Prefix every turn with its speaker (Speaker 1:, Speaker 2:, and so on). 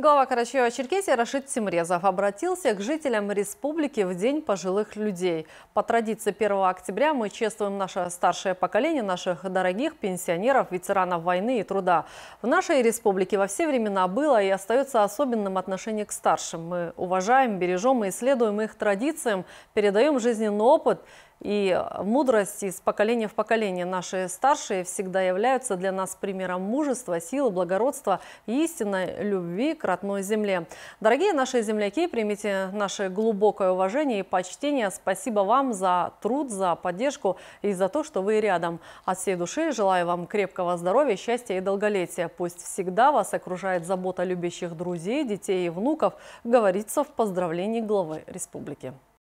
Speaker 1: Глава Карачаева-Черкесии Рашид Тимрезов обратился к жителям республики в День пожилых людей. По традиции 1 октября мы чествуем наше старшее поколение, наших дорогих пенсионеров, ветеранов войны и труда. В нашей республике во все времена было и остается особенным отношение к старшим. Мы уважаем, бережем и исследуем их традициям, передаем жизненный опыт – и мудрость из поколения в поколение наши старшие всегда являются для нас примером мужества, силы, благородства и истинной любви к родной земле. Дорогие наши земляки, примите наше глубокое уважение и почтение. Спасибо вам за труд, за поддержку и за то, что вы рядом. От всей души желаю вам крепкого здоровья, счастья и долголетия. Пусть всегда вас окружает забота любящих друзей, детей и внуков, говорится в поздравлении главы республики.